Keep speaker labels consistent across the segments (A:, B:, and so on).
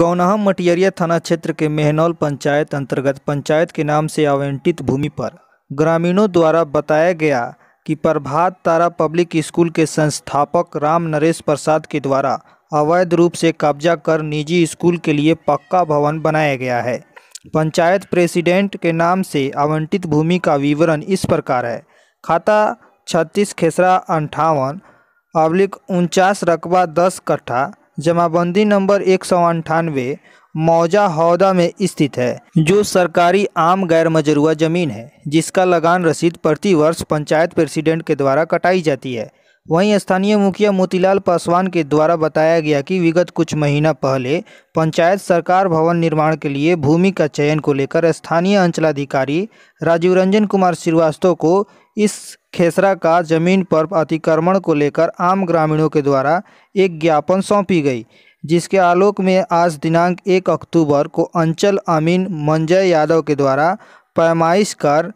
A: गौनहम मटियरिया थाना क्षेत्र के मेहनौल पंचायत अंतर्गत पंचायत के नाम से आवंटित भूमि पर ग्रामीणों द्वारा बताया गया कि प्रभात तारा पब्लिक स्कूल के संस्थापक राम नरेश प्रसाद के द्वारा अवैध रूप से कब्जा कर निजी स्कूल के लिए पक्का भवन बनाया गया है पंचायत प्रेसिडेंट के नाम से आवंटित भूमि का विवरण इस प्रकार है खाता छत्तीस खेसरा अंठावन अब्लिक उनचास रकबा दस कट्ठा जमाबंदी नंबर एक सौ अंठानवे मौजा हौदा में स्थित है जो सरकारी आम गैर मजरुआ जमीन है जिसका लगान रसीद प्रति वर्ष पंचायत प्रेसिडेंट के द्वारा कटाई जाती है वहीं स्थानीय मुखिया मोतीलाल पासवान के द्वारा बताया गया कि विगत कुछ महीना पहले पंचायत सरकार भवन निर्माण के लिए भूमि का चयन को लेकर स्थानीय अंचलाधिकारी राजीव रंजन कुमार श्रीवास्तव को इस खेसरा का जमीन पर अतिक्रमण को लेकर आम ग्रामीणों के द्वारा एक ज्ञापन सौंपी गई जिसके आलोक में आज दिनांक एक अक्टूबर को अंचल अमीन मंजय यादव के द्वारा पैमाइश कर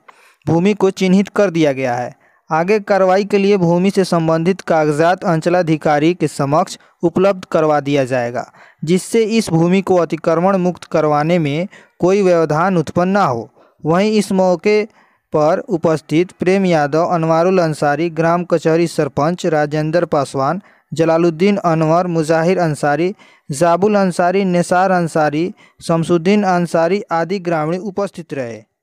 A: भूमि को चिन्हित कर दिया गया है आगे कार्रवाई के लिए भूमि से संबंधित कागजात अंचलाधिकारी के समक्ष उपलब्ध करवा दिया जाएगा जिससे इस भूमि को अतिक्रमण मुक्त करवाने में कोई व्यवधान उत्पन्न न हो वहीं इस मौके पर उपस्थित प्रेम यादव अनवारुल अंसारी ग्राम कचहरी सरपंच राजेंद्र पासवान जलालुद्दीन अनवर मुजाहिर अंसारी जाबुल अंसारी निसार अंसारी शमसुद्दीन अंसारी आदि ग्रामीण उपस्थित रहे